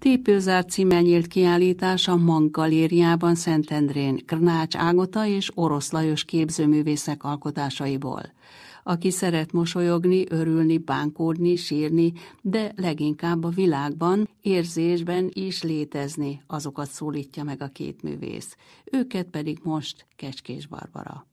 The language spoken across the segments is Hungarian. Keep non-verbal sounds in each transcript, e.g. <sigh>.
Tépőzár címmel nyílt kiállítás a Mang Galériában Szentendrén, Krnács Ágota és Orosz Lajos képzőművészek alkotásaiból. Aki szeret mosolyogni, örülni, bánkódni, sírni, de leginkább a világban, érzésben is létezni, azokat szólítja meg a két művész. Őket pedig most Kecskés Barbara.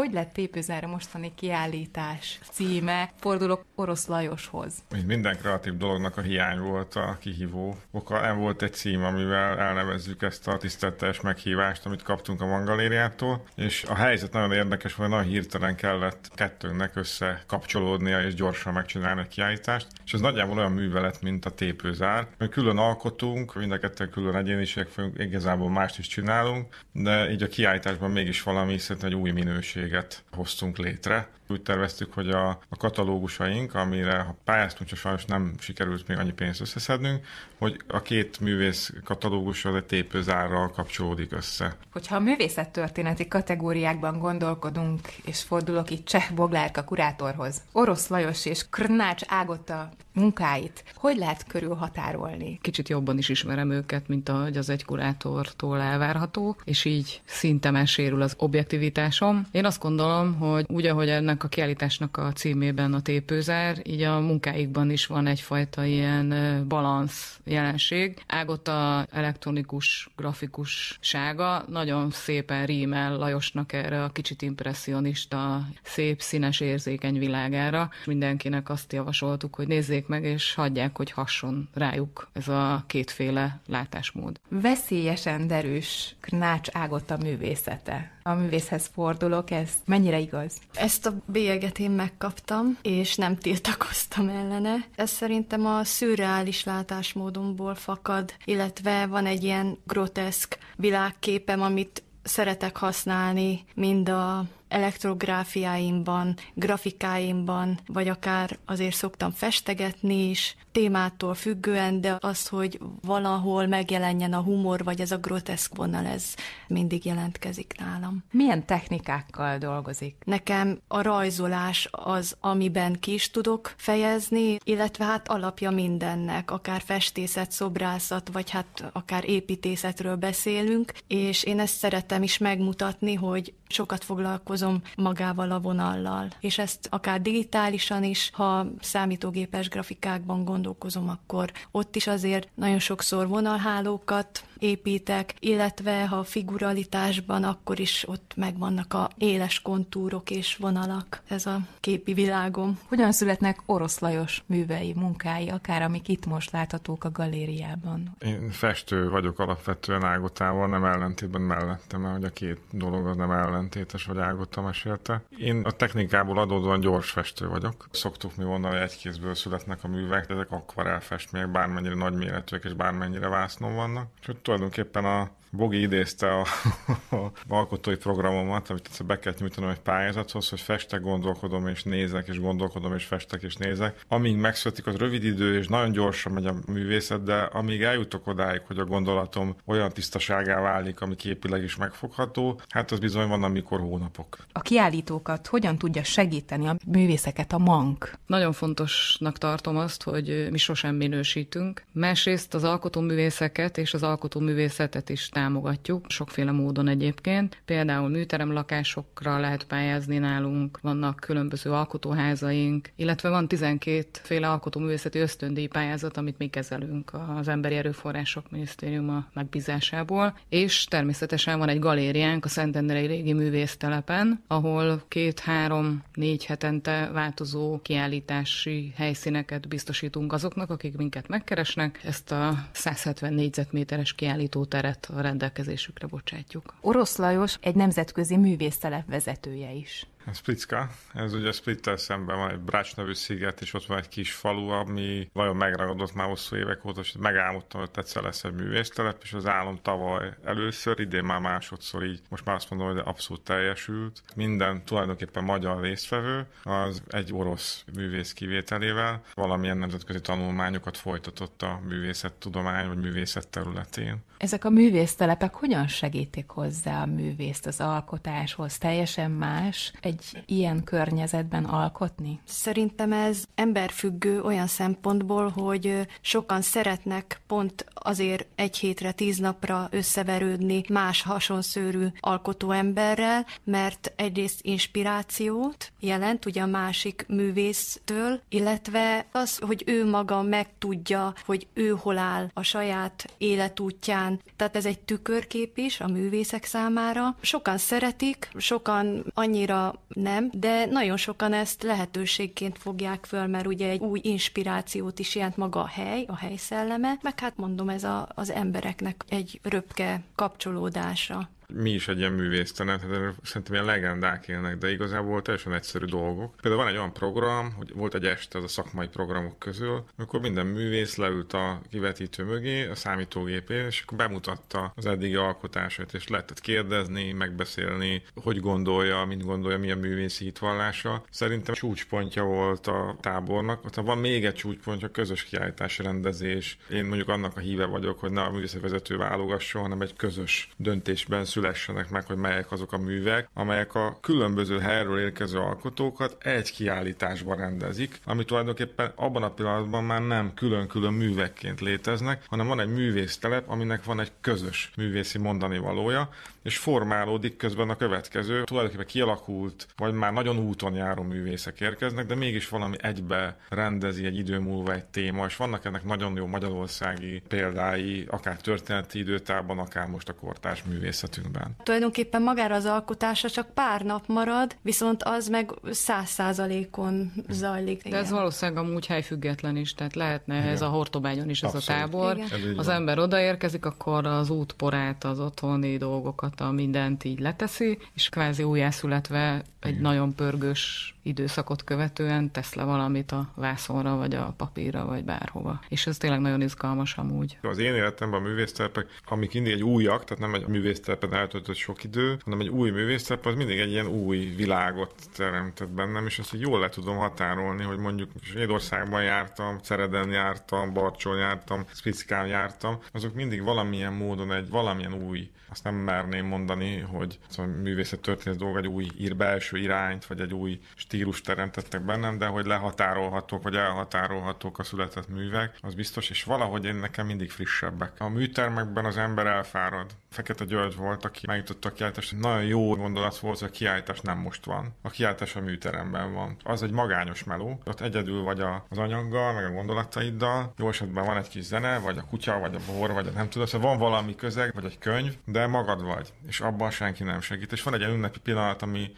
Hogy lett tépőzára mostani kiállítás címe? Fordulok Orosz Lajoshoz. Mint minden kreatív dolognak a hiány volt a kihívó oka. Nem volt egy cím, amivel elnevezzük ezt a tiszteltes meghívást, amit kaptunk a Mangalériától, és a helyzet nagyon érdekes, mert nagyon hirtelen kellett kettőnknek összekapcsolódnia és gyorsan megcsinálni a kiállítást, és ez nagyjából olyan művelet, mint a tépőzár. Mi külön alkotunk, mind a kettő külön egyéniségek, igazából mást is csinálunk, de így a kiállításban mégis valami szerintem egy új minőség közösséget hoztunk létre, úgy terveztük, hogy a, a katalógusaink, amire ha pályáztunk, csak sajnos nem sikerült még annyi pénzt összeszednünk, hogy a két művész katalógus az egy tépőzárral kapcsolódik össze. Hogyha a művészettörténeti kategóriákban gondolkodunk, és fordulok itt Cseh Boglárka kurátorhoz, Orosz Lajos és Krnács Ágotta munkáit, hogy lehet körülhatárolni? Kicsit jobban is ismerem őket, mint ahogy az egy kurátortól elvárható, és így szinte sérül az objektivitásom. Én azt gondolom, hogy úgy, ahogy ennek ennek a kiállításnak a címében a tépőzár, így a munkáikban is van egyfajta ilyen balansz jelenség. Ágott a elektronikus grafikus sága nagyon szépen rímel Lajosnak erre a kicsit impressionista, szép, színes, érzékeny világára. Mindenkinek azt javasoltuk, hogy nézzék meg, és hagyják, hogy hasson rájuk ez a kétféle látásmód. Veszélyesen derűs Knács a művészete a művészhez fordulok, ez mennyire igaz? Ezt a bélyeget én megkaptam, és nem tiltakoztam ellene. Ez szerintem a szürreális látásmódomból fakad, illetve van egy ilyen groteszk világképem, amit szeretek használni, mind a elektrográfiáimban, grafikáimban, vagy akár azért szoktam festegetni is, témától függően, de az, hogy valahol megjelenjen a humor, vagy ez a groteszk vonal, ez mindig jelentkezik nálam. Milyen technikákkal dolgozik? Nekem a rajzolás az, amiben ki is tudok fejezni, illetve hát alapja mindennek, akár festészet, szobrászat, vagy hát akár építészetről beszélünk, és én ezt szeretem is megmutatni, hogy Sokat foglalkozom magával a vonallal, és ezt akár digitálisan is, ha számítógépes grafikákban gondolkozom, akkor ott is azért nagyon sokszor vonalhálókat építek, illetve ha figuralitásban, akkor is ott megvannak a éles kontúrok és vonalak. Ez a képi világom. Hogyan születnek oroszlajos művei, munkái, akár amik itt most láthatók a galériában? Én festő vagyok alapvetően Ágotával, nem ellentétben mellettem, mert a két dolog az nem ellentétes, vagy ágottam mesélte. Én a technikából adódóan gyors festő vagyok. Szoktuk mi mondani, hogy egy kézből születnek a művek, de ezek akvarelfestmények, bármennyire nagyméretűek és bármennyire vásznom vannak. És ott tulajdonképpen a Bogi idézte a, <laughs> a alkotói programomat, amit be kellett nyújtanom egy pályázathoz, hogy festek, gondolkodom és nézek, és gondolkodom és festek és nézek. Amíg megszületik az rövid idő, és nagyon gyorsan megy a művészet, de amíg eljutok odáig, hogy a gondolatom olyan tisztaságá válik, ami képileg is megfogható, hát az bizony van, amikor hónapok. A kiállítókat hogyan tudja segíteni a művészeket a mank? Nagyon fontosnak tartom azt, hogy mi sosem minősítünk. Másrészt az alkotóművészeket és az alkotó művészetet is támogatjuk, sokféle módon egyébként. Például műteremlakásokra lehet pályázni nálunk, vannak különböző alkotóházaink, illetve van 12 féle alkotóművészeti ösztöndíj pályázat, amit mi kezelünk az Emberi Erőforrások Minisztériuma megbízásából, és természetesen van egy galériánk a Szentendrei régi művésztelepen, ahol két-három-négy hetente változó kiállítási helyszíneket biztosítunk azoknak, akik minket megkeresnek. Ezt a 170 négyzetméteres kiállítást kiállító teret a rendelkezésükre bocsátjuk. Orosz Lajos egy nemzetközi művésztelep vezetője is. Splitska, ez ugye Splittel szemben van egy Brács nevű sziget, és ott van egy kis falu, ami nagyon megragadott már hosszú évek óta, és megálmodtam, hogy tetszett lesz egy művésztelep, és az álom tavaly először, idén már másodszor így, most már azt mondom, hogy abszolút teljesült. Minden tulajdonképpen magyar résztvevő, az egy orosz művész kivételével valamilyen nemzetközi tanulmányokat folytatott a művészettudomány vagy művészet területén. Ezek a művésztelepek hogyan segítik hozzá a művészt az alkotáshoz? Teljesen más egy egy ilyen környezetben alkotni? Szerintem ez emberfüggő olyan szempontból, hogy sokan szeretnek pont azért egy hétre, tíz napra összeverődni más hasonszőrű alkotó emberrel, mert egyrészt inspirációt jelent ugye a másik művésztől, illetve az, hogy ő maga megtudja, hogy ő hol áll a saját életútján. Tehát ez egy tükörkép is a művészek számára. Sokan szeretik, sokan annyira nem, de nagyon sokan ezt lehetőségként fogják föl, mert ugye egy új inspirációt is jelent maga a hely, a hely szelleme, meg hát mondom, ez a, az embereknek egy röpke kapcsolódása mi is egy ilyen művésztenet, tehát szerintem ilyen legendák élnek, de igazából teljesen egyszerű dolgok. Például van egy olyan program, hogy volt egy este az a szakmai programok közül, amikor minden művész leült a kivetítő mögé, a számítógépén, és akkor bemutatta az eddigi alkotását, és lehetett kérdezni, megbeszélni, hogy gondolja, mint gondolja, mi a művészi hitvallása. Szerintem csúcspontja volt a tábornak, ott van még egy csúcspontja, közös kiállítás rendezés. Én mondjuk annak a híve vagyok, hogy ne a művészetvezető válogasson, hanem egy közös döntésben szül szülessenek meg, hogy melyek azok a művek, amelyek a különböző helyről érkező alkotókat egy kiállításba rendezik, ami tulajdonképpen abban a pillanatban már nem külön-külön művekként léteznek, hanem van egy művésztelep, aminek van egy közös művészi mondani valója, és formálódik közben a következő, tulajdonképpen kialakult, vagy már nagyon úton járó művészek érkeznek, de mégis valami egybe rendezi egy idő múlva egy téma, és vannak ennek nagyon jó magyarországi példái, akár történeti időtában, akár most a kortárs művészetünk kezünkben. Tulajdonképpen magára az alkotása csak pár nap marad, viszont az meg száz százalékon zajlik. De igen. ez valószínűleg amúgy helyfüggetlen is, tehát lehetne igen. ez a Hortobágyon is Abszolút. ez a tábor. Igen. Az ember odaérkezik, akkor az útporát, az otthoni dolgokat, a mindent így leteszi, és kvázi újjászületve egy igen. nagyon pörgős időszakot követően tesz le valamit a vászonra, vagy a papírra, vagy bárhova. És ez tényleg nagyon izgalmas amúgy. Az én életemben a művészterpek, amik mindig egy újak, tehát nem egy művészterpen eltöltött sok idő, hanem egy új művésztep az mindig egy ilyen új világot teremtett bennem, és azt hogy jól le tudom határolni, hogy mondjuk Svédországban jártam, Cereden jártam, Barcson jártam, Spiszkán jártam, azok mindig valamilyen módon egy valamilyen új, azt nem merném mondani, hogy a művészet történet dolga egy új ír belső irányt, vagy egy új stílus teremtettek bennem, de hogy lehatárolhatók, vagy elhatárolhatók a született művek, az biztos, és valahogy én nekem mindig frissebbek. A műtermekben az ember elfárad. Fekete György volt volt, aki megjutott a kiállítást. Nagyon jó gondolat volt, hogy a kiállítás nem most van. A kiállítás a műteremben van. Az egy magányos meló. Ott egyedül vagy az anyaggal, meg a gondolataiddal. Jó esetben van egy kis zene, vagy a kutya, vagy a bor, vagy a nem tudom, szóval van valami közeg, vagy egy könyv, de magad vagy, és abban senki nem segít. És van egy ünnepi pillanat, ami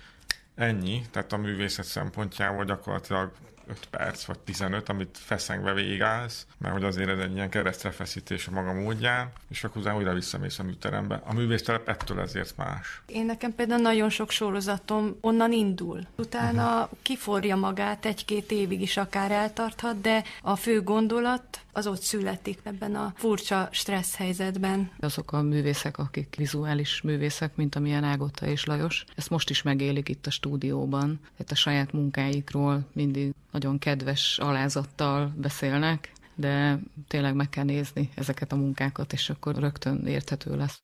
ennyi, tehát a művészet szempontjából gyakorlatilag 5 perc vagy 15, amit feszengve végigállsz, mert hogy azért ez egy ilyen keresztre feszítés a maga módján, és akkor utána újra visszamész a műterembe. A művésztelep ettől ezért más. Én nekem például nagyon sok sorozatom onnan indul. Utána uh-huh. kiforja magát, egy-két évig is akár eltarthat, de a fő gondolat az ott születik ebben a furcsa stressz helyzetben. Azok a művészek, akik vizuális művészek, mint amilyen Ágota és Lajos, ezt most is megélik itt a stúdióban, tehát a saját munkáikról mindig nagyon kedves alázattal beszélnek, de tényleg meg kell nézni ezeket a munkákat, és akkor rögtön érthető lesz.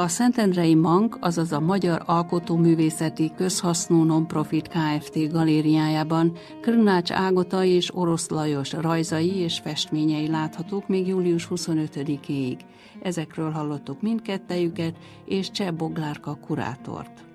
A Szentendrei Mank, azaz a Magyar Alkotóművészeti Közhasznú Nonprofit Kft. galériájában Krnács Ágota és Orosz Lajos rajzai és festményei láthatók még július 25-ig. Ezekről hallottuk mindkettejüket és Cseh Boglárka kurátort.